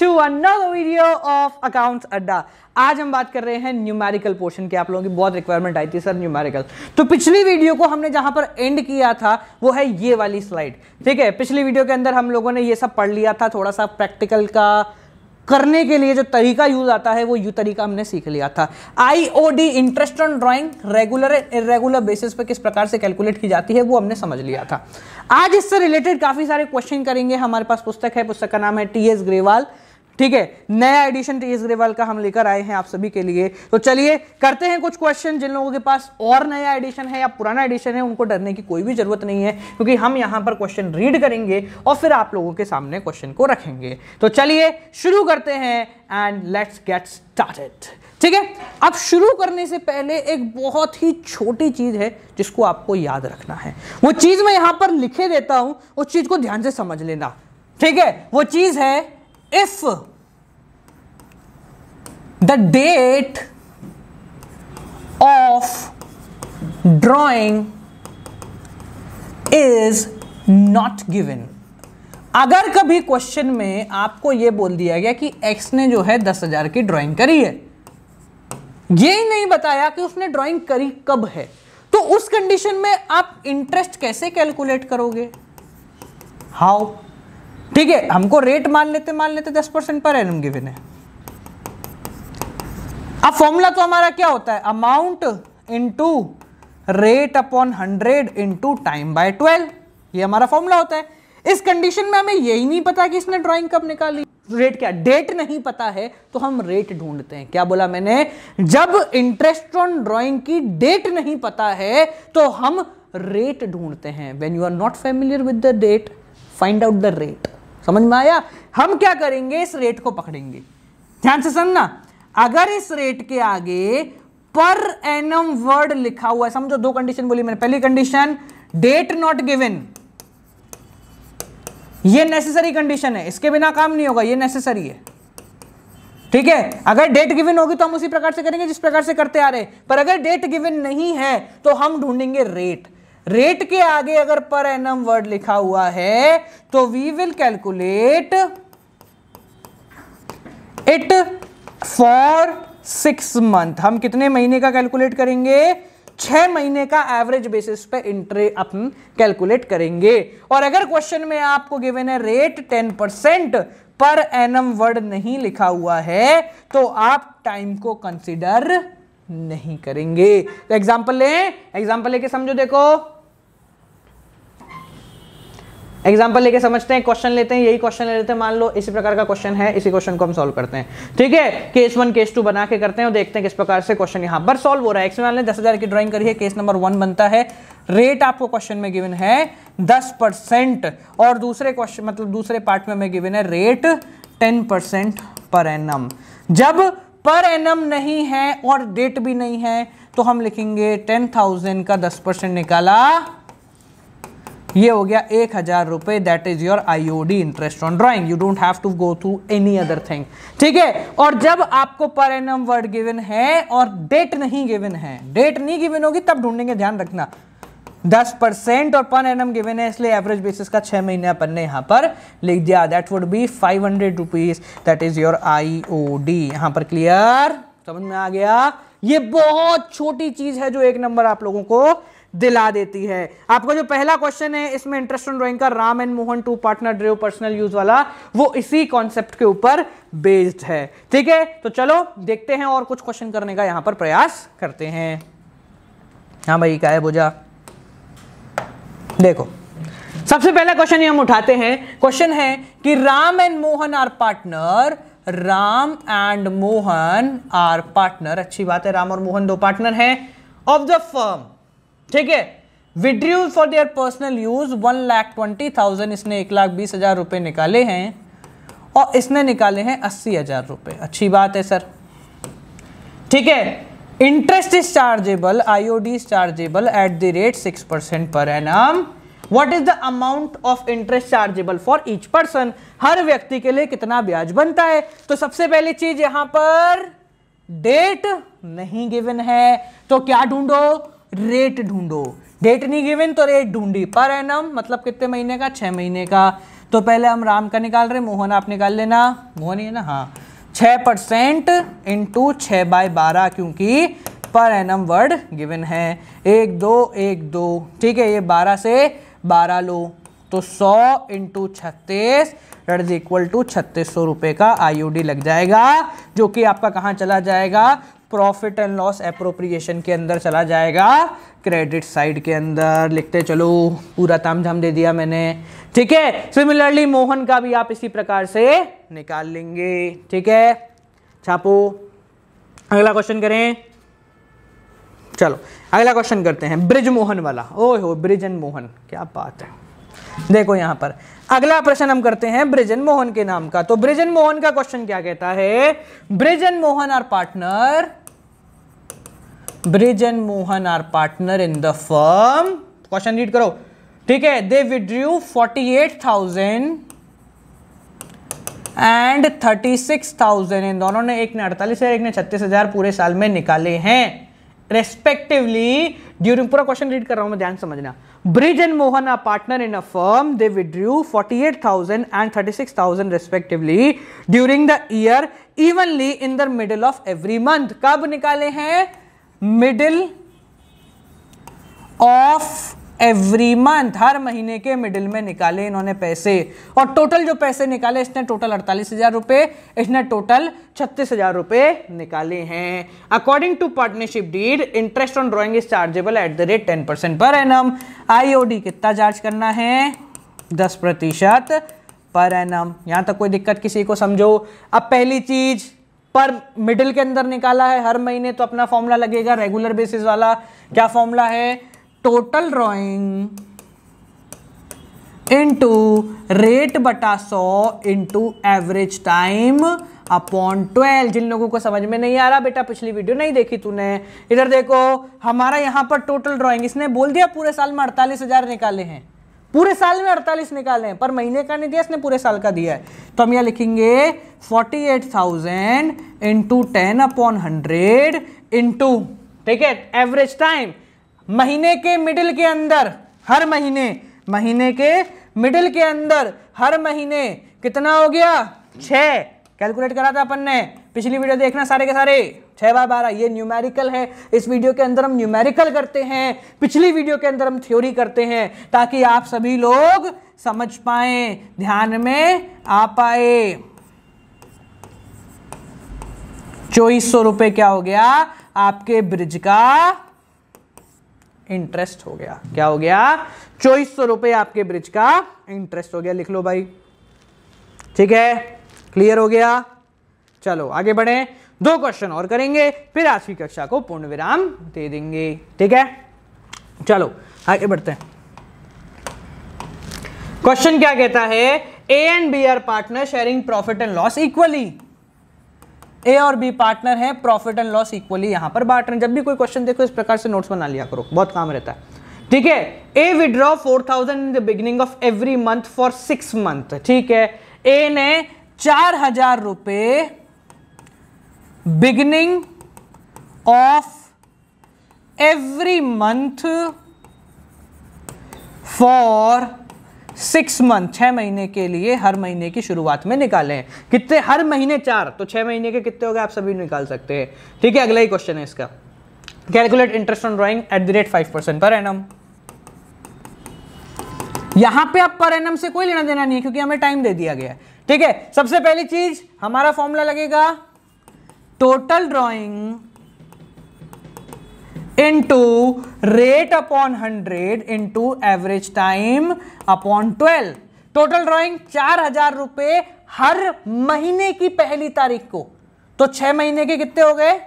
To another video of accounts Adda आज हम बात कर रहे हैं न्यूमेरिकल पोर्शन की आप लोगों की बहुत रिक्वायरमेंट आई थी सर न्यूमेरिकल तो पिछली वीडियो को हमने जहां पर एंड किया था वो है ये वाली स्लाइड ठीक है पिछली वीडियो के अंदर हम लोगों ने ये सब पढ़ लिया था थोड़ा सा प्रैक्टिकल का करने के लिए जो तरीका यूज आता है वो यू तरीका हमने सीख लिया था I D interest on drawing regular irregular irregular basis पर किस प्रकार से कैलकुलेट की जाती है वो हमने समझ लिया था आज इससे रिलेटेड काफी सारे क्वेश्चन करेंगे हमारे पास पुस्तक है पुस्तक का नाम है टी एस ग्रेवाल ठीक है नया एडिशन टी एस ग्रेवाल का हम लेकर आए हैं आप सभी के लिए तो चलिए करते हैं कुछ क्वेश्चन जिन लोगों के पास और नया एडिशन है या पुराना एडिशन है उनको डरने की कोई भी जरूरत नहीं है क्योंकि हम यहाँ पर क्वेश्चन रीड करेंगे और फिर आप लोगों के सामने क्वेश्चन को रखेंगे तो चलिए शुरू करते हैं एंड लेट्स गेट स्टार्टेड ठीक है अब शुरू करने से पहले एक बहुत ही छोटी चीज है जिसको आपको याद रखना है वो चीज मैं यहां पर लिखे देता हूं उस चीज को ध्यान से समझ लेना ठीक है वो चीज है if the date of drawing is not given अगर कभी क्वेश्चन में आपको यह बोल दिया गया कि एक्स ने जो है दस हजार की ड्रॉइंग करी है ये ही नहीं बताया कि उसने ड्राइंग करी कब है तो उस कंडीशन में आप इंटरेस्ट कैसे कैलकुलेट करोगे हाउ ठीक है हमको रेट मान लेते मान लेते दस परसेंट पर एनम गिवन है अब फॉर्मूला तो हमारा क्या होता है amount into rate upon hundred into time by twelve ये हमारा फॉर्मूला होता है इस कंडीशन में हमें यही नहीं पता कि इसने ड्राइंग कब निकाली रेट क्या डेट नहीं पता है तो हम रेट ढूंढते हैं क्या बोला मैंने जब इंटरेस्ट ऑन ड्राइंग की डेट नहीं पता है तो हम रेट ढूंढते हैं when you are not familiar with the date find out the rate समझ में आया हम क्या करेंगे इस रेट को पकड़ेंगे ध्यान से सुनना अगर इस रेट के आगे पर एनम वर्ड लिखा हुआ है समझो दो कंडीशन बोली मैंने पहली कंडीशन डेट नॉट गिवन ये नेसेसरी कंडीशन है इसके बिना काम नहीं होगा ये नेसेसरी है ठीक है अगर डेट गिवन होगी तो हम उसी प्रकार से करेंगे जिस प्रकार से करते आ रहे पर अगर डेट गिवन नहीं है तो हम ढूंढेंगे रेट रेट के आगे अगर पर एनम वर्ड लिखा हुआ है तो we will calculate it for six month हम कितने महीने का कैलकुलेट करेंगे छह महीने का एवरेज बेसिस पे इंटरे अपन कैलकुलेट करेंगे और अगर क्वेश्चन में आपको गिवन है rate ten percent per annum word नहीं लिखा हुआ है तो आप टाइम को कंसिडर नहीं करेंगे तो एग्जाम्पल लें एग्जाम्पल लेके समझो देखो एग्जाम्पल लेके समझते हैं क्वेश्चन लेते हैं यही क्वेश्चन ले लेते हैं मान लो इसी प्रकार का क्वेश्चन है इसी क्वेश्चन को हम सोल्व करते हैं ठीक है केस वन केस टू बना के करते हैं और देखते हैं किस प्रकार से क्वेश्चन यहां पर सोल्व हो रहा है मान ने दस हजार की ड्रॉइंग करिए केस नंबर वन बनता है रेट आपको क्वेश्चन में गिवन है दस परसेंट और दूसरे क्वेश्चन मतलब दूसरे पार्ट में हमें गिवन है rate ten percent per annum जब पर एनम नहीं है और डेट भी नहीं है तो हम लिखेंगे टेन थाउजेंड का दस परसेंट निकाला ये हो गया एक हज़ार रुपए that is your IOD interest on drawing you don't have to go through any other thing ठीक है और जब आपको पर एम वर्ड गिवन है और डेट नहीं गिवन है डेट नहीं गिवन होगी तब ढूंढेंगे ध्यान रखना दस परसेंट और पर एम गिवेन है इसलिए एवरेज बेसिस का छह महीने अपन ने यहां पर लिख दिया that would be five hundred rupees that is your I O D यहां पर क्लियर समझ में आ गया ये बहुत छोटी चीज़ है जो एक नंबर आप लोगों को दिला देती है आपको जो पहला क्वेश्चन है इसमें इंटरेस्ट ड्रॉइंग का Ram and Mohan two partner drew personal use वाला वो इसी कॉन्सेप्ट के ऊपर बेस्ड है ठीक है तो चलो देखते हैं और कुछ क्वेश्चन करने का यहां पर प्रयास करते हैं हाँ भाई क्या है बोझा देखो सबसे पहला क्वेश्चन हम उठाते हैं क्वेश्चन है कि Ram and Mohan are partner Ram and Mohan are partner अच्छी बात है राम और मोहन दो पार्टनर हैं ऑफ द फर्म ठीक है withdrawal for their personal use one lakh twenty thousand इसने एक लाख बीस हजार रुपए निकाले हैं और इसने निकाले हैं अस्सी हजार रुपए अच्छी बात है सर ठीक है interest is chargeable I O D chargeable at the rate six percent per annum what is the amount of interest chargeable for each person हर व्यक्ति के लिए कितना ब्याज बनता है तो सबसे पहली चीज यहां पर डेट नहीं गिवन है तो क्या ढूंढो रेट ढूंढो डेट नहीं गिवन तो रेट ढूंढी पर एम मतलब कितने महीने का छः महीने का तो पहले हम राम का निकाल रहे मोहन आप निकाल लेना मोहन ही है ना हाँ छः परसेंट इंटू छः बाय बारह क्योंकि पर एनम वर्ड गिवन है एक दो एक दो ठीक है ये बारह से बारह लो तो सौ इंटू छत्तीस दट इज इक्वल टू छत्तीस सौ रुपये का आईओडी लग जाएगा जो कि आपका कहाँ चला जाएगा प्रॉफिट एंड लॉस अप्रोप्रिएशन के अंदर चला जाएगा क्रेडिट साइड के अंदर लिखते चलो पूरा ताम झाम दे दिया मैंने ठीक है सिमिलरली मोहन का भी आप इसी प्रकार से निकाल लेंगे ठीक है छापो अगला क्वेश्चन करें चलो अगला क्वेश्चन करते हैं ब्रिज मोहन वाला ओ हो ब्रिज एंड मोहन क्या बात है देखो यहां पर अगला प्रश्न हम करते हैं ब्रिजन मोहन के नाम का तो ब्रिजन मोहन का क्वेश्चन क्या कहता है Brijan Mohan are partner Brijan Mohan are partner in the firm question read करो ठीक है they withdrew forty eight thousand and thirty six thousand इन दोनों ने एक ने अड़तालीस हजार एक ने छत्तीस हजार पूरे साल में निकाले हैं रेस्पेक्टिवली ड्यूरिंग पूरा क्वेश्चन रीड कर रहा हूं मैं ध्यान समझना Bridge and Mohan are partner in a firm. They withdrew 48,000 and 36,000 respectively during the year evenly in the middle of every month. कब निकाले हैं Middle of एवरी मंथ हर महीने के मिडिल में निकाले इन्होंने पैसे और टोटल जो पैसे निकाले इसने टोटल अड़तालीस हजार रुपए इसने टोटल छत्तीस हजार रुपए निकाले हैं according to partnership deed interest on drawing is chargeable at the rate ten percent per annum कितना चार्ज करना है दस प्रतिशत पर एन एम यहाँ तक कोई दिक्कत किसी को समझो अब पहली चीज पर मिडिल के अंदर निकाला है हर महीने तो अपना फॉर्मूला लगेगा रेगुलर बेसिस वाला क्या फॉर्मूला है टोटल ड्रॉइंग इंटू रेट बटा सौ into average time upon twelve जिन लोगों को समझ में नहीं आ रहा बेटा पिछली वीडियो नहीं देखी तूने इधर देखो हमारा यहां पर टोटल ड्रॉइंग इसने बोल दिया पूरे साल में अड़तालीस हजार निकाले हैं पूरे साल में अड़तालीस निकाले हैं पर महीने का नहीं दिया इसने पूरे साल का दिया है तो हम यहां लिखेंगे forty eight thousand into ten upon hundred into ठीक है एवरेज टाइम महीने के मिडिल के अंदर हर महीने महीने के मिडिल के अंदर हर महीने कितना हो गया छ कैलकुलेट करा था अपन ने पिछली वीडियो देखना सारे के सारे छः बाय बारह ये न्यूमेरिकल है इस वीडियो के अंदर हम न्यूमेरिकल करते हैं पिछली वीडियो के अंदर हम थ्योरी करते हैं ताकि आप सभी लोग समझ पाए ध्यान में आ पाए चौबीस सौ रुपये क्या हो गया आपके ब्रिज का इंटरेस्ट हो गया क्या हो गया चौबीस सौ रुपए आपके ब्रिज का इंटरेस्ट हो गया लिख लो भाई ठीक है क्लियर हो गया चलो आगे बढ़े दो क्वेश्चन और करेंगे फिर आज की कक्षा को पूर्ण विराम दे देंगे ठीक है चलो आगे बढ़ते हैं क्वेश्चन क्या कहता है A and B are partner sharing profit and loss equally A और बी पार्टनर है प्रॉफिट एंड लॉस इक्वली यहां पर बांट रहे जब भी कोई क्वेश्चन देखो इस प्रकार से नोट्स बना लिया करो बहुत काम रहता है ठीक है A withdraw four thousand in the beginning of every month for six month ठीक है ए ने चार हजार रुपये beginning of every month for six month छः महीने के लिए हर महीने की शुरुआत में निकालें कितने हर महीने चार तो छः महीने के कितने हो गए आप सभी निकाल सकते हैं ठीक है अगला ही क्वेश्चन है इसका calculate interest on drawing at the rate five percent per annum यहां पे आप पर एनम से कोई लेना देना नहीं है क्योंकि हमें टाइम दे दिया गया है ठीक है सबसे पहली चीज हमारा फॉर्मूला लगेगा total drawing into rate upon hundred into average time upon twelve total drawing चार हजार रुपए हर महीने की पहली तारीख को तो छह महीने के कितने हो गए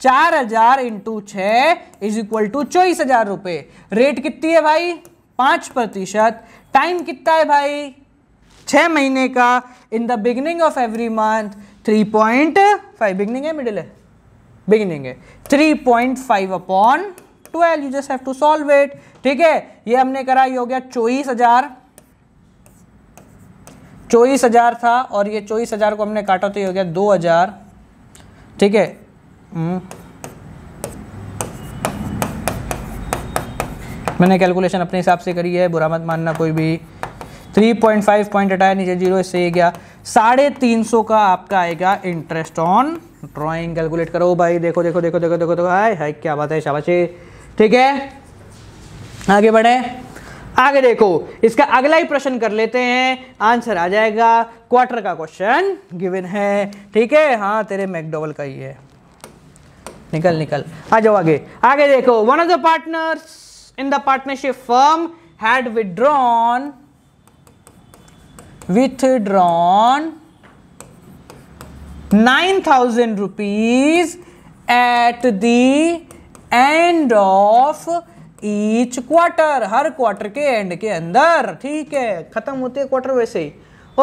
चार हजार इंटू छ इज इक्वल टू चौबीस हजार रुपए रेट कितनी है भाई पांच प्रतिशत टाइम कितना है भाई छ महीने का in the beginning of every month three point five beginning है मिडिल है बिगिनिंग है three point five upon twelve you just have to solve it ठीक है ये हमने करा ये हो गया चौबीस हजार चौबीस हजार था और ये चौबीस हजार को हमने काटा तो ये हो गया दो हजार ठीक है हम्म। मैंने कैलकुलेशन अपने हिसाब से करी है बुरा मत मानना कोई भी 3.5 पॉइंट हटाया नीचे जीरो इससे ये गया साढ़े तीन सौ का आपका आएगा इंटरेस्ट ऑन ड्राइंग कैलकुलेट करो भाई देखो देखो देखो देखो देखो देखो हाय हाय क्या बात है शाबाशी ठीक है आगे बढ़े आगे देखो इसका अगला ही प्रश्न कर लेते हैं आंसर आ जाएगा क्वार्टर का क्वेश्चन गिवन है ठीक है हाँ तेरे मैकडोवल का ही है निकल निकल आ जाओ आगे आगे देखो one of the partners in the partnership firm had withdrawn withdrawn thousand rupees at the end of each quarter हर क्वार्टर के एंड के अंदर ठीक है खत्म होते हैं क्वार्टर वैसे ही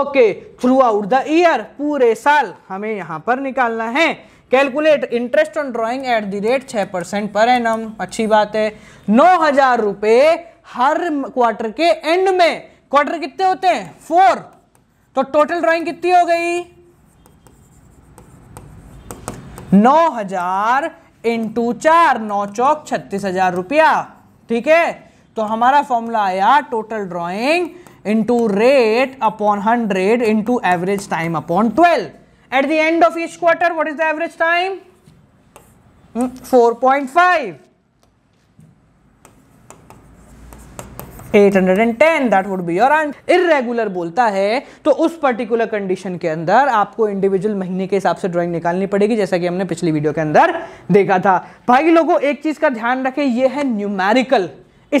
okay throughout the year पूरे साल हमें यहाँ पर निकालना है calculate interest on drawing at the rate छः परसेंट पर एनम अच्छी बात है नौ हजार रुपये हर क्वार्टर के एंड में क्वार्टर कितने होते हैं फोर तो टोटल ड्राइंग कितनी हो गई नौ हजार इंटू चार नौ चौक छत्तीस हजार रुपया ठीक है तो हमारा फॉर्मूला आया total drawing into rate upon hundred into average time upon twelve at the end of each quarter what is the average time four point five 810 that would be your irregular बोलता है तो उस particular condition के अंदर आपको individual महीने के हिसाब से ड्राइंग निकालनी पड़ेगी जैसा कि हमने पिछली वीडियो के अंदर देखा था भाई लोगों एक चीज का ध्यान रखें ये है न्यूमेरिकल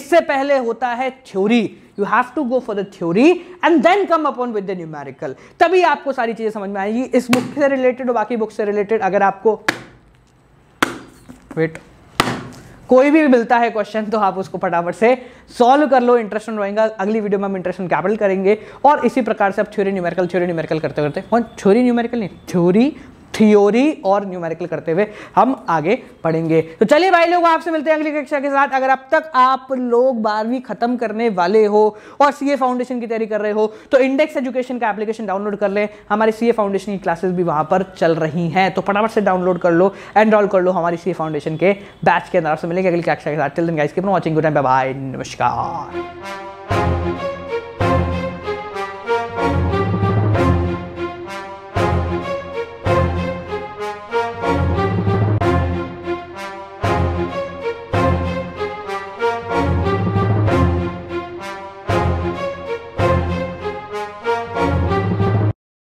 इससे पहले होता है theory you have to go for the theory and then come upon with the numerical तभी आपको सारी चीजें समझ में आएगी इस बुक से रिलेटेड और बाकी बुक से रिलेटेड अगर आपको वेट कोई भी मिलता है क्वेश्चन तो आप उसको फटाफट से सॉल्व कर लो इंटरेस्ट रहेगा अगली वीडियो में हम इंटरेस्ट कैपिटल करेंगे और इसी प्रकार से आप थ्योरी न्यूमेरिकल थ्योरी न्यूमेरिकल करते करते छोरी थ्योरी न्यूमेरिकल नहीं थ्योरी थियोरी और न्यूमेरिकल करते हुए हम आगे पढ़ेंगे तो चलिए भाई लोग आपसे मिलते हैं अगली कक्षा के साथ अगर अब तक आप लोग बारहवीं खत्म करने वाले हो और सीए फाउंडेशन की तैयारी कर रहे हो तो इंडेक्स एजुकेशन का एप्लीकेशन डाउनलोड कर लें हमारी सीए फाउंडेशन की क्लासेस भी वहां पर चल रही हैं तो फटाफट से डाउनलोड कर लो एनरोल कर लो हमारी सीए फाउंडेशन के बैच के अंदर आपसे मिलेंगे अगली कक्षा के साथ चल दिन guys keep watching good bye नमस्कार